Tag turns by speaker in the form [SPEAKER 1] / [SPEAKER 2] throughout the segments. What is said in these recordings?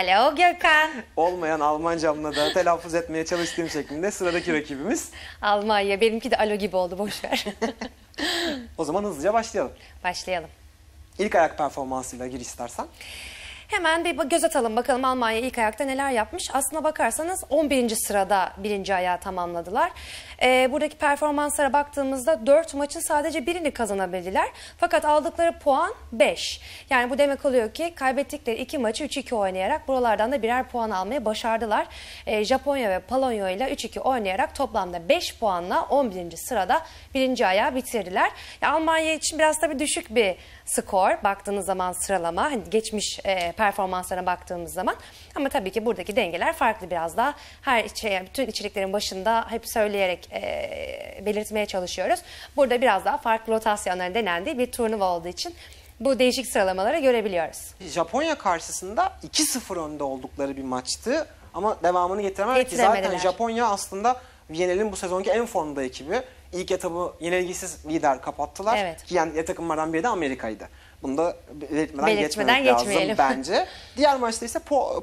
[SPEAKER 1] Alo Gökhan.
[SPEAKER 2] Olmayan Almancamla da telaffuz etmeye çalıştığım şeklinde sıradaki rakibimiz.
[SPEAKER 1] Almanya. Benimki de alo gibi oldu boşver.
[SPEAKER 2] o zaman hızlıca başlayalım. Başlayalım. İlk ayak performansıyla gir istersen.
[SPEAKER 1] Hemen bir göz atalım bakalım Almanya ilk ayakta neler yapmış. Aslına bakarsanız 11. sırada birinci ayağı tamamladılar. E, buradaki performanslara baktığımızda 4 maçın sadece birini kazanabildiler. Fakat aldıkları puan 5. Yani bu demek oluyor ki kaybettikleri 2 maçı 3-2 oynayarak buralardan da birer puan almayı başardılar. E, Japonya ve Polonya ile 3-2 oynayarak toplamda 5 puanla 11. sırada birinci ayağı bitirdiler. Ya, Almanya için biraz tabii düşük bir skor baktığınız zaman sıralama hani geçmiş e, performanslarına baktığımız zaman ama tabii ki buradaki dengeler farklı biraz daha her şey, bütün içeriklerin başında hep söyleyerek e, belirtmeye çalışıyoruz. Burada biraz daha farklı rotasyonların denendiği bir turnuva olduğu için bu değişik sıralamaları görebiliyoruz.
[SPEAKER 2] Japonya karşısında 2-0 önde oldukları bir maçtı ama devamını getiremedi zaten Japonya aslında Viyener'in bu sezonki en formda ekibi. İlk etabı yenilgisiz lider kapattılar. Evet. Ki yani takımlardan biri de Amerika'ydı. Bunu da belirtmeden, belirtmeden geçmemek lazım bence. Diğer maçta ise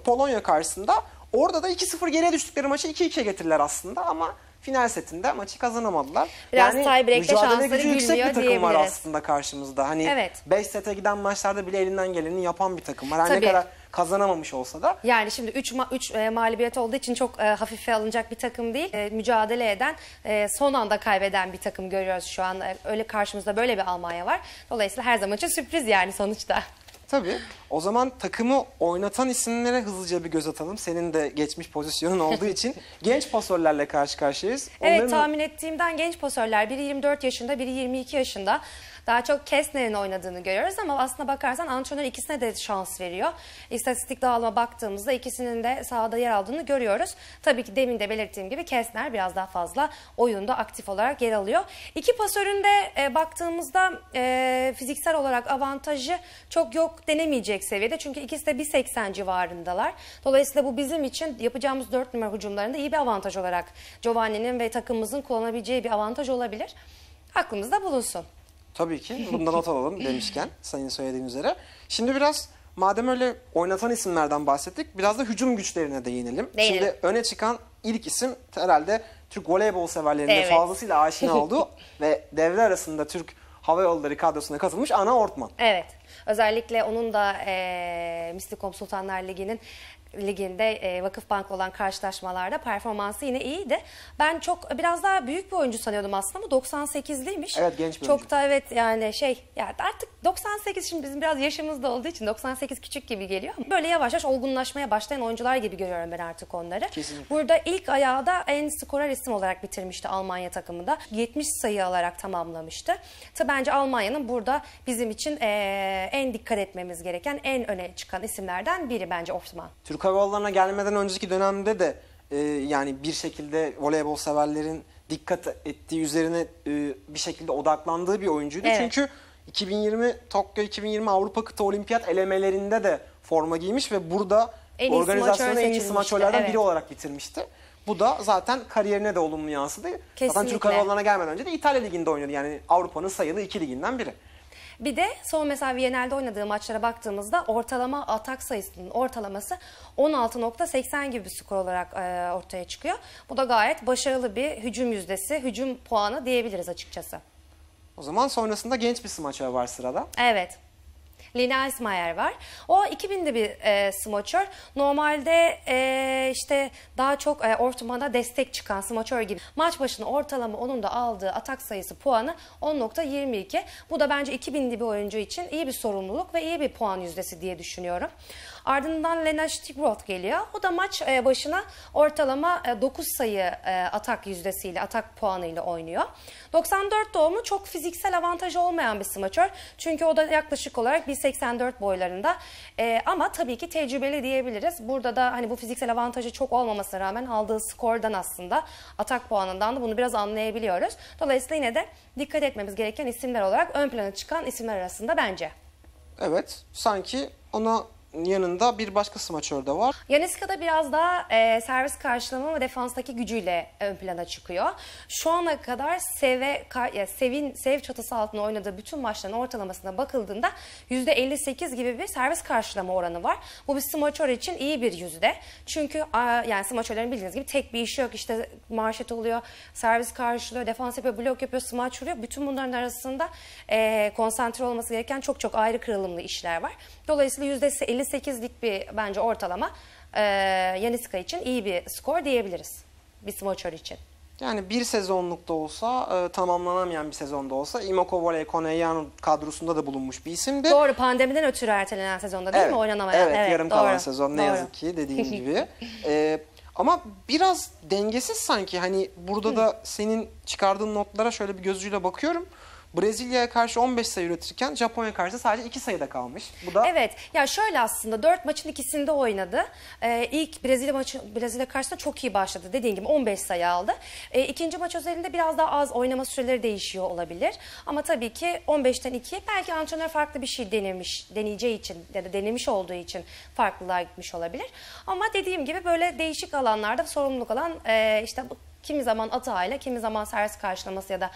[SPEAKER 2] Polonya karşısında orada da 2-0 geriye düştükleri maçı 2-2'ye getirdiler aslında ama final setinde maçı kazanamadılar. Biraz yani mücadele gücü yüksek bir takım diyebiliriz. var aslında karşımızda. Hani 5 evet. Beş sete giden maçlarda bile elinden geleni yapan bir takım var. Her Tabii. ne kadar kazanamamış olsa da.
[SPEAKER 1] Yani şimdi 3 ma üç, e, mağlubiyet olduğu için çok e, hafife alınacak bir takım değil. E, mücadele eden, e, son anda kaybeden bir takım görüyoruz şu an. E, öyle karşımızda böyle bir Almanya var. Dolayısıyla her zaman için sürpriz yani sonuçta
[SPEAKER 2] tabii. O zaman takımı oynatan isimlere hızlıca bir göz atalım. Senin de geçmiş pozisyonun olduğu için genç pasörlerle karşı karşıyayız. Evet Onların... tahmin
[SPEAKER 1] ettiğimden genç pasörler. Biri 24 yaşında, biri 22 yaşında. Daha çok Kesner'in oynadığını görüyoruz ama aslına bakarsan antrenör ikisine de şans veriyor. İstatistik dağılıma baktığımızda ikisinin de sahada yer aldığını görüyoruz. Tabii ki demin de belirttiğim gibi Kesner biraz daha fazla oyunda aktif olarak yer alıyor. İki pasöründe e, baktığımızda e, fiziksel olarak avantajı çok yok denemeyecek seviyede. Çünkü ikisi de 1.80 civarındalar. Dolayısıyla bu bizim için yapacağımız 4 numara hücumlarında iyi bir avantaj olarak Giovanni'nin ve takımımızın kullanabileceği bir avantaj olabilir. Aklımızda bulunsun.
[SPEAKER 2] Tabii ki. Bundan not alalım demişken senin söylediğin üzere. Şimdi biraz madem öyle oynatan isimlerden bahsettik biraz da hücum güçlerine değinelim. değinelim. Şimdi öne çıkan ilk isim herhalde Türk voleybol severlerinde evet. fazlasıyla aşina olduğu ve devre arasında Türk Hava Yolları kadrosuna katılmış Ana Ortman.
[SPEAKER 1] Evet. Özellikle onun da e, Mislikom Sultanlar Ligi'nin liginde e, Vakıfbank olan karşılaşmalarda performansı yine iyiydi. Ben çok biraz daha büyük bir oyuncu sanıyordum aslında ama 98'liymiş. Evet genç bir Çok oyuncu. da evet yani şey yani artık 98 şimdi bizim biraz yaşımız da olduğu için 98 küçük gibi geliyor. Böyle yavaş yavaş olgunlaşmaya başlayan oyuncular gibi görüyorum ben artık onları. Kesinlikle. Burada ilk ayağda en skorer isim olarak bitirmişti Almanya takımı 70 sayı alarak tamamlamıştı. Tabi bence Almanya'nın burada bizim için e, en dikkat etmemiz gereken en öne çıkan isimlerden biri bence Ortman.
[SPEAKER 2] Türk Karollarına gelmeden önceki dönemde de e, yani bir şekilde voleybol severlerin dikkat ettiği üzerine e, bir şekilde odaklandığı bir oyuncuydu. Evet. Çünkü 2020 Tokyo 2020 Avrupa Kıta Olimpiyat elemelerinde de forma giymiş ve burada organizasyonun en iyi smaçörlerden evet. biri olarak bitirmişti. Bu da zaten kariyerine de olumlu yansıdı. Kesinlikle. Zaten Türk Hava gelmeden önce de İtalya Ligi'nde oynuyordu. Yani Avrupa'nın sayılı iki liginden biri.
[SPEAKER 1] Bir de son mesela Viyanel'de oynadığı maçlara baktığımızda ortalama atak sayısının ortalaması 16.80 gibi bir skor olarak e, ortaya çıkıyor. Bu da gayet başarılı bir hücum yüzdesi, hücum puanı diyebiliriz açıkçası.
[SPEAKER 2] O zaman sonrasında genç bir smaçör var sırada.
[SPEAKER 1] Evet. Lina Ismayer var. O 2000'de bir e, smoçör. Normalde e, işte daha çok e, ortamana destek çıkan smoçör gibi. Maç başına ortalama onun da aldığı atak sayısı puanı 10.22. Bu da bence 2000'de bir oyuncu için iyi bir sorumluluk ve iyi bir puan yüzdesi diye düşünüyorum. Ardından Lenaj Tigrot geliyor. O da maç e, başına ortalama 9 e, sayı e, atak yüzdesiyle, atak puanıyla oynuyor. 94 doğumlu çok fiziksel avantajı olmayan bir smaçör. Çünkü o da yaklaşık olarak 1.84 boylarında. Ama tabii ki tecrübeli diyebiliriz. Burada da hani bu fiziksel avantajı çok olmamasına rağmen aldığı skordan aslında atak puanından da bunu biraz anlayabiliyoruz. Dolayısıyla yine de dikkat etmemiz gereken isimler olarak ön plana çıkan isimler arasında bence.
[SPEAKER 2] Evet sanki ona yanında bir başka smaçör de var.
[SPEAKER 1] Yaniska da biraz daha e, servis karşılama ve defanstaki gücüyle ön plana çıkıyor. Şu ana kadar Sev'e, ya Sev'in Sev çatısı altında oynadığı bütün maçların ortalamasına bakıldığında %58 gibi bir servis karşılama oranı var. Bu bir smaçör için iyi bir yüzde. Çünkü a, yani smaçörlerin bildiğiniz gibi tek bir işi yok. İşte marşet oluyor, servis karşılıyor, defans yapıyor, blok yapıyor, smaç vuruyor. Bütün bunların arasında e, konsantre olması gereken çok çok ayrı kırılımlı işler var. Dolayısıyla %50 58'lik bir bence ortalama Yaniska e, için iyi bir skor diyebiliriz. Bir smaçör için.
[SPEAKER 2] Yani bir sezonluk da olsa e, tamamlanamayan bir sezonda olsa Imoko Voley Koneyano kadrosunda da bulunmuş bir isimdi.
[SPEAKER 1] Doğru pandemiden ötürü ertelenen sezonda değil evet, mi oynanamayan? Evet, evet yarım doğru. kalan sezon ne doğru. yazık
[SPEAKER 2] ki dediğin gibi. E, ama biraz dengesiz sanki hani burada da senin çıkardığın notlara şöyle bir gözüyle bakıyorum. Brezilya'ya karşı 15 sayı üretirken Japonya karşı sadece 2 sayıda kalmış. Bu da Evet. Ya şöyle
[SPEAKER 1] aslında 4 maçın ikisinde oynadı. Ee, ilk Brezilya maçı Brezilya karşısında çok iyi başladı. Dediğim gibi 15 sayı aldı. Ee, ikinci maç özelinde biraz daha az oynama süreleri değişiyor olabilir. Ama tabii ki 15'ten 2'ye belki antrenör farklı bir şey denemiş, deneyeceği için ya da denemiş olduğu için farklılığa gitmiş olabilir. Ama dediğim gibi böyle değişik alanlarda sorumluluk alan e, işte kimi zaman atağıyla, kimi zaman servis karşılaması ya da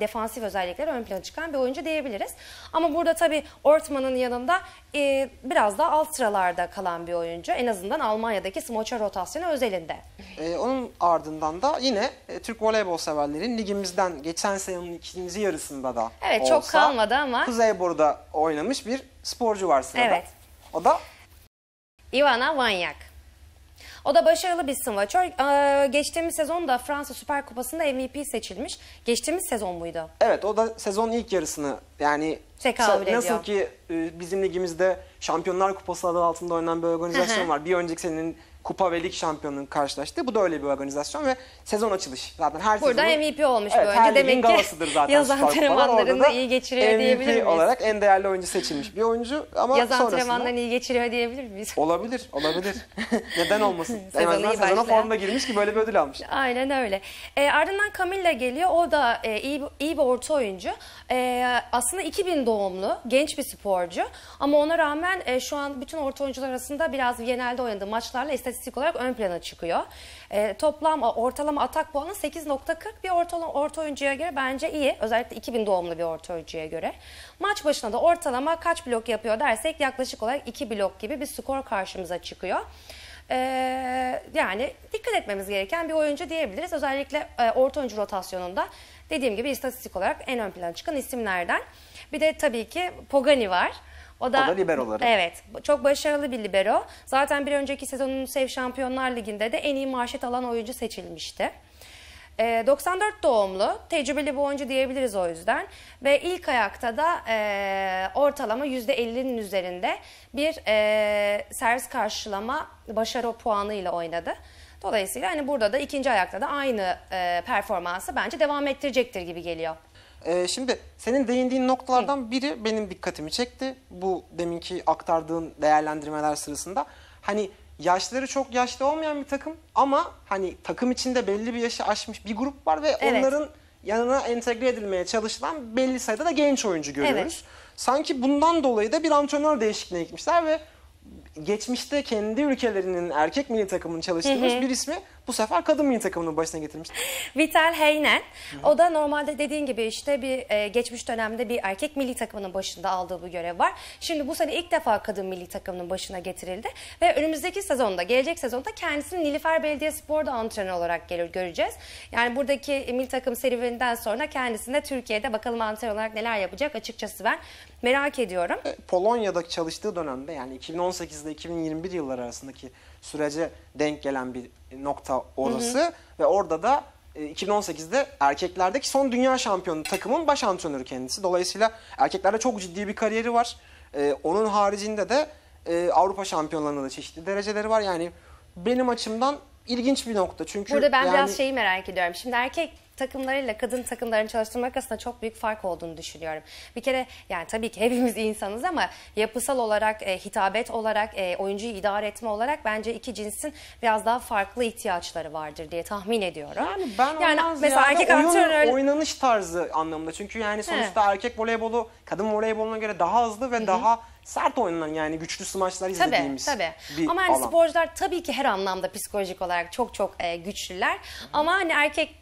[SPEAKER 1] defansif özellikler ön plana çıkan bir oyuncu diyebiliriz. Ama burada tabii Ortman'ın yanında e, biraz daha alt sıralarda kalan bir oyuncu. En azından Almanya'daki smoça rotasyonu özelinde.
[SPEAKER 2] E, onun ardından da yine e, Türk voleybol severlerin ligimizden geçen senenin ikinci yarısında da Evet olsa, çok kalmadı ama. Kuzeyboru'da oynamış bir sporcu var sırada. Evet. O da
[SPEAKER 1] Ivana Vanyak. O da başarılı bir smaçör. Ee, geçtiğimiz sezon da Fransa Süper Kupası'nda MVP seçilmiş. Geçtiğimiz sezon muydu?
[SPEAKER 2] Evet o da sezon ilk yarısını yani Nasıl ki e, bizim ligimizde Şampiyonlar Kupası adı altında oynanan bir organizasyon var. Bir önceki senenin Kupa ve Lig şampiyonunun karşılaştığı. Bu da öyle bir organizasyon ve sezon açılış. Zaten her Burada sezonun, MVP olmuş evet, böylece. Demek ki zaten yaz antrenmanlarını iyi geçiriyor MVP diyebilir miyiz? olarak en değerli oyuncu seçilmiş bir oyuncu ama yaz sonrasında... antrenmanlarını
[SPEAKER 1] iyi geçiriyor diyebilir miyiz?
[SPEAKER 2] Olabilir, olabilir. Neden olmasın? en azından sezona formda girmiş ki böyle bir ödül almış.
[SPEAKER 1] Aynen öyle. E, ardından Camilla geliyor. O da e, iyi, iyi bir orta oyuncu. E, aslında 2000 doğumlu, genç bir sporcu. Ama ona rağmen e, şu an bütün orta oyuncular arasında biraz genelde oynadığı maçlarla istatistik istatistik olarak ön plana çıkıyor. E, toplam ortalama atak puanı 8.40 bir ortalama orta oyuncuya göre bence iyi. Özellikle 2000 doğumlu bir orta oyuncuya göre. Maç başına da ortalama kaç blok yapıyor dersek yaklaşık olarak 2 blok gibi bir skor karşımıza çıkıyor. Ee, yani dikkat etmemiz gereken bir oyuncu diyebiliriz. Özellikle e, orta oyuncu rotasyonunda dediğim gibi istatistik olarak en ön plana çıkan isimlerden. Bir de tabii ki Pogani var. O da, o da liberoları. Evet. Çok başarılı bir libero. Zaten bir önceki sezonun Sev Şampiyonlar Ligi'nde de en iyi maaşet alan oyuncu seçilmişti. 94 ee, doğumlu, tecrübeli bir oyuncu diyebiliriz o yüzden. Ve ilk ayakta da e, ortalama %50'nin üzerinde bir e, servis karşılama başarı ile oynadı. Dolayısıyla hani burada da ikinci ayakta da aynı e, performansı bence devam ettirecektir gibi geliyor.
[SPEAKER 2] E, şimdi senin değindiğin noktalardan biri benim dikkatimi çekti. Bu deminki aktardığın değerlendirmeler sırasında. Hani yaşları çok yaşlı olmayan bir takım ama hani takım içinde belli bir yaşı aşmış bir grup var ve Evet. onların yanına entegre edilmeye çalışılan belli sayıda da genç oyuncu görüyoruz. Sanki bundan dolayı da bir antrenör değişikliğine gitmişler ve geçmişte kendi ülkelerinin erkek milli takımını çalıştırmış bir ismi bu sefer kadın milli takımının başına getirmiş.
[SPEAKER 1] Vital Heynen. O da normalde dediğin gibi işte bir e, geçmiş dönemde bir erkek milli takımının başında aldığı bu görev var. Şimdi bu sene ilk defa kadın milli takımının başına getirildi ve önümüzdeki sezonda, gelecek sezonda kendisini Nilüfer Belediyespor'da antrenör olarak gelir göreceğiz. Yani buradaki milli takım serüveninden sonra kendisine Türkiye'de bakalım antrenör olarak neler yapacak açıkçası ben Merak ediyorum. E,
[SPEAKER 2] Polonya'da çalıştığı dönemde yani 2018'de 2021 yılları arasındaki sürece denk gelen bir nokta orası hı hı. ve orada da 2018'de e, erkeklerdeki son dünya şampiyonu takımın baş antrenörü kendisi. Dolayısıyla erkeklerde çok ciddi bir kariyeri var. Ee, onun haricinde de e, Avrupa şampiyonlarında da çeşitli dereceleri var. Yani benim açımdan ilginç bir nokta. Çünkü Burada ben yani... biraz şeyi
[SPEAKER 1] merak ediyorum. Şimdi erkek takımlarıyla kadın takımların çalıştırmak arasında çok büyük fark olduğunu düşünüyorum. Bir kere yani tabii ki hepimiz insanız ama yapısal olarak, e, hitabet olarak, e, oyuncuyu idare etme olarak bence iki cinsin biraz daha farklı ihtiyaçları vardır diye tahmin ediyorum. Yani ben yani mesela erkek oyun, antrenör...
[SPEAKER 2] oynanış tarzı anlamında. Çünkü yani sonuçta evet. erkek voleybolu kadın voleyboluna göre daha hızlı ve Hı -hı. daha sert oynanan yani güçlü smaçlar izlediğimiz
[SPEAKER 1] tabii, tabii. bir Ama hani alan. sporcular tabii ki her anlamda psikolojik olarak çok çok e, güçlüler. Hı -hı. Ama hani erkek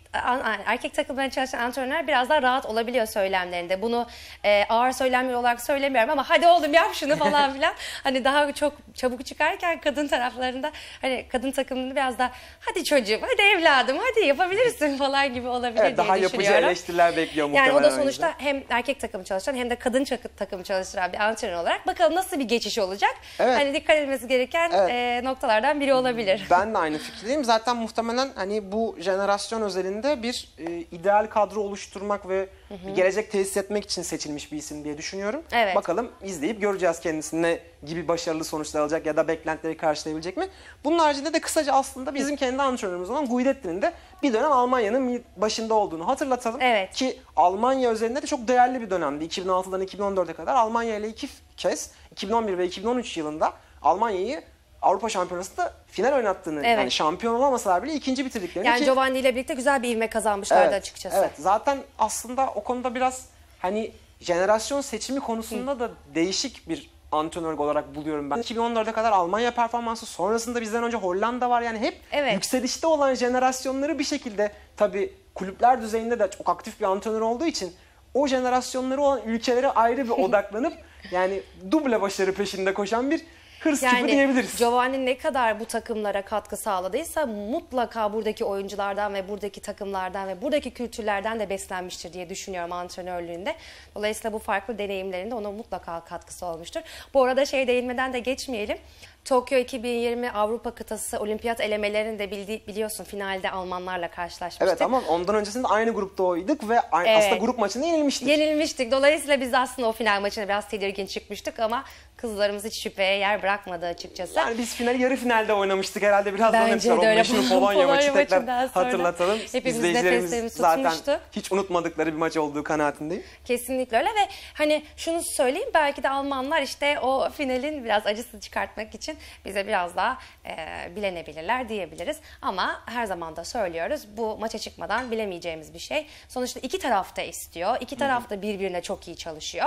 [SPEAKER 1] erkek takımlarına çalışan antrenörler biraz daha rahat olabiliyor söylemlerinde. Bunu e, ağır söylemler olarak söylemiyorum ama hadi oğlum yap şunu falan filan. hani daha çok çabuk çıkarken kadın taraflarında hani kadın takımında biraz daha hadi çocuğum hadi evladım hadi yapabilirsin falan gibi olabilir evet, diye daha düşünüyorum. Daha yapıcı
[SPEAKER 2] eleştiriler bekliyor muhtemelen. Yani o da sonuçta önce.
[SPEAKER 1] hem erkek takımı çalışan hem de kadın takımı çalıştıran bir antrenör olarak bakalım nasıl bir geçiş olacak. Evet. Hani dikkat edilmesi gereken evet. e, noktalardan biri olabilir.
[SPEAKER 2] Ben de aynı fikirdeyim. Zaten muhtemelen hani bu jenerasyon özelinde döneminde bir e, ideal kadro oluşturmak ve hı hı. bir gelecek tesis etmek için seçilmiş bir isim diye düşünüyorum. Evet. Bakalım izleyip göreceğiz kendisine gibi başarılı sonuçlar alacak ya da beklentileri karşılayabilecek mi? Bunun haricinde de kısaca aslında bizim kendi antrenörümüz olan Guidetti'nin de bir dönem Almanya'nın başında olduğunu hatırlatalım. Evet. Ki Almanya üzerinde de çok değerli bir dönemdi. 2006'dan 2014'e kadar Almanya ile iki kez 2011 ve 2013 yılında Almanya'yı Avrupa Şampiyonası'nda final oynattığını Evet. yani şampiyon olamasalar bile ikinci bitirdiklerini Yani ki-
[SPEAKER 1] Giovanni ile birlikte güzel bir ivme kazanmışlardı Evet, açıkçası. Evet
[SPEAKER 2] zaten aslında o konuda biraz hani jenerasyon seçimi konusunda da değişik bir antrenör olarak buluyorum ben. 2014'e kadar Almanya performansı sonrasında bizden önce Hollanda var yani hep Evet. yükselişte olan jenerasyonları bir şekilde tabi kulüpler düzeyinde de çok aktif bir antrenör olduğu için o jenerasyonları olan ülkelere ayrı bir odaklanıp yani duble başarı peşinde koşan bir hırs yani, gibi diyebiliriz.
[SPEAKER 1] Giovanni ne kadar bu takımlara katkı sağladıysa mutlaka buradaki oyunculardan ve buradaki takımlardan ve buradaki kültürlerden de beslenmiştir diye düşünüyorum antrenörlüğünde. Dolayısıyla bu farklı deneyimlerinde ona mutlaka katkısı olmuştur. Bu arada şey değinmeden de geçmeyelim. Tokyo 2020 Avrupa kıtası olimpiyat elemelerinde de bildi, biliyorsun finalde Almanlarla karşılaşmıştık.
[SPEAKER 2] Evet ama ondan öncesinde aynı grupta oydık ve evet. aslında grup maçında yenilmiştik.
[SPEAKER 1] Yenilmiştik. Dolayısıyla biz aslında o final maçına biraz tedirgin çıkmıştık ama kızlarımız hiç şüpheye yer
[SPEAKER 2] bırakmadı açıkçası. Yani biz final yarı finalde oynamıştık herhalde biraz daha hepsi var. 15'ini Polonya maçı tekrar hatırlatalım. Hepimiz nefeslerimiz zaten hiç unutmadıkları bir maç olduğu kanaatindeyim.
[SPEAKER 1] Kesinlikle öyle ve hani şunu söyleyeyim belki de Almanlar işte o finalin biraz acısı çıkartmak için bize biraz daha e, bilenebilirler diyebiliriz. Ama her zaman da söylüyoruz bu maça çıkmadan bilemeyeceğimiz bir şey. Sonuçta iki taraf da istiyor. İki taraf da birbirine çok iyi çalışıyor.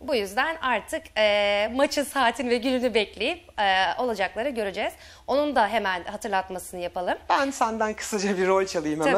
[SPEAKER 1] Bu yüzden artık e, maçın saatini ve gününü bekleyip e, olacakları göreceğiz. Onun da hemen hatırlatmasını yapalım. Ben senden
[SPEAKER 2] kısaca bir rol çalayım hemen.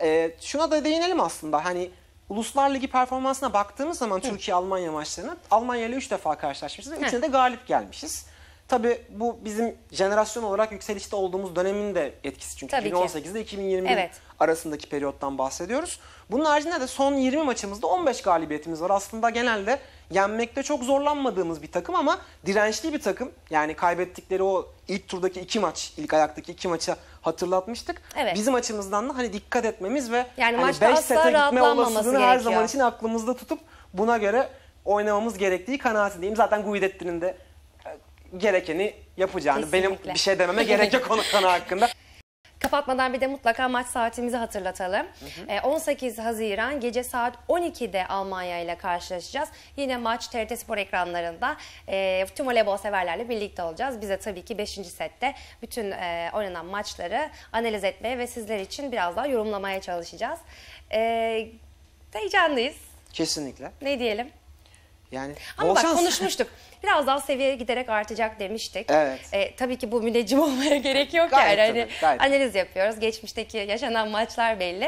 [SPEAKER 2] Tabii. E, şuna da değinelim aslında. Hani Uluslar Ligi performansına baktığımız zaman Türkiye-Almanya maçlarını Almanya ile 3 defa karşılaşmışız ve 3'üne de galip gelmişiz. Tabi bu bizim jenerasyon olarak yükselişte olduğumuz dönemin de etkisi. Çünkü Tabii 2018'de 2020 evet. arasındaki periyottan bahsediyoruz. Bunun haricinde de son 20 maçımızda 15 galibiyetimiz var. Aslında genelde yenmekte çok zorlanmadığımız bir takım ama dirençli bir takım. Yani kaybettikleri o ilk turdaki iki maç, ilk ayaktaki iki maçı hatırlatmıştık. Evet. Bizim açımızdan da hani dikkat etmemiz ve yani hani 5 sete gitme olasılığını her zaman için aklımızda tutup buna göre oynamamız gerektiği kanaatindeyim. Zaten Guidetti'nin de e, gerekeni yapacağını Kesinlikle. benim bir şey dememe gerek yok onun konu hakkında.
[SPEAKER 1] Kapatmadan bir de mutlaka maç saatimizi hatırlatalım. Hı hı. E, ee, 18 Haziran gece saat 12'de Almanya ile karşılaşacağız. Yine maç TRT Spor ekranlarında e, tüm voleybol severlerle birlikte olacağız. Bize tabii ki 5. sette bütün e, oynanan maçları analiz etmeye ve sizler için biraz daha yorumlamaya çalışacağız. E, heyecanlıyız. Kesinlikle. Ne diyelim?
[SPEAKER 2] Yani Ama bak şans. konuşmuştuk.
[SPEAKER 1] Biraz daha seviye giderek artacak demiştik. Evet. E, tabii ki bu müneccim olmaya gerek yok gayet yani. Hani tabii, gayet. Analiz yapıyoruz. Geçmişteki yaşanan maçlar belli.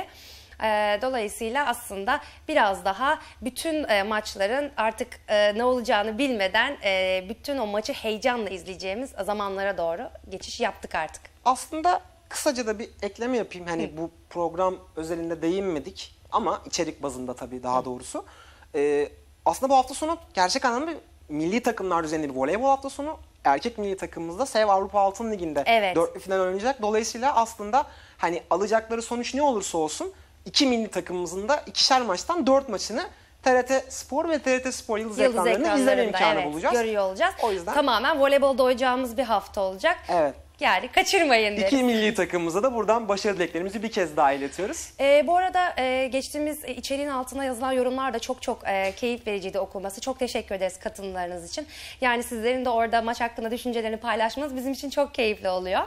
[SPEAKER 1] E, dolayısıyla aslında biraz daha bütün e, maçların artık e, ne olacağını bilmeden e, bütün o maçı heyecanla izleyeceğimiz zamanlara doğru geçiş yaptık artık. Aslında
[SPEAKER 2] kısaca da bir ekleme yapayım. Hani Hı. bu program özelinde değinmedik ama içerik bazında tabii daha doğrusu. E, aslında bu hafta sonu gerçek anlamda milli takımlar düzenli bir voleybol hafta sonu. Erkek milli takımımızda Sev Avrupa Altın Ligi'nde evet. dörtlü final oynayacak. Dolayısıyla aslında hani alacakları sonuç ne olursa olsun iki milli takımımızın da ikişer maçtan dört maçını TRT Spor ve TRT Spor Yıldız, Yıldız ekranlarını izleme imkanı evet, bulacağız. Görüyor olacağız. O yüzden
[SPEAKER 1] tamamen voleybolda oynayacağımız bir hafta olacak. Evet. Yani kaçırmayın deriz. İki milli
[SPEAKER 2] takımımıza da buradan başarı dileklerimizi bir kez daha iletiyoruz.
[SPEAKER 1] E, bu arada e, geçtiğimiz e, içeriğin altına yazılan yorumlar da çok çok e, keyif vericiydi okuması Çok teşekkür ederiz katılımlarınız için. Yani sizlerin de orada maç hakkında düşüncelerini paylaşmanız bizim için çok keyifli oluyor.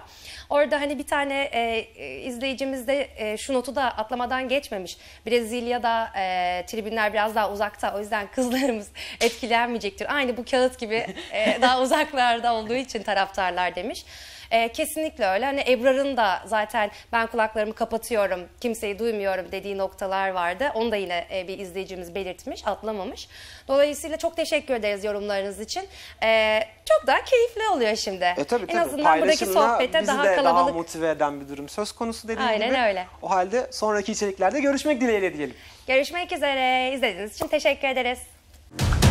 [SPEAKER 1] Orada hani bir tane e, e izleyicimiz de e, şu notu da atlamadan geçmemiş. Brezilya'da e, tribünler biraz daha uzakta o yüzden kızlarımız etkilenmeyecektir. Aynı bu kağıt gibi e, daha uzaklarda olduğu için taraftarlar demiş. E, kesinlikle öyle. Hani Ebrar'ın da zaten ben kulaklarımı kapatıyorum, kimseyi duymuyorum dediği noktalar vardı. Onu da yine e, bir izleyicimiz belirtmiş, atlamamış. Dolayısıyla çok teşekkür ederiz yorumlarınız için. E, çok daha keyifli oluyor şimdi. E, tabii, en tabii. azından buradaki sohbete daha de kalabalık. daha
[SPEAKER 2] motive eden bir durum söz konusu dediğim Aynen gibi. öyle. O halde sonraki içeriklerde görüşmek dileğiyle diyelim.
[SPEAKER 1] Görüşmek üzere. İzlediğiniz için teşekkür ederiz.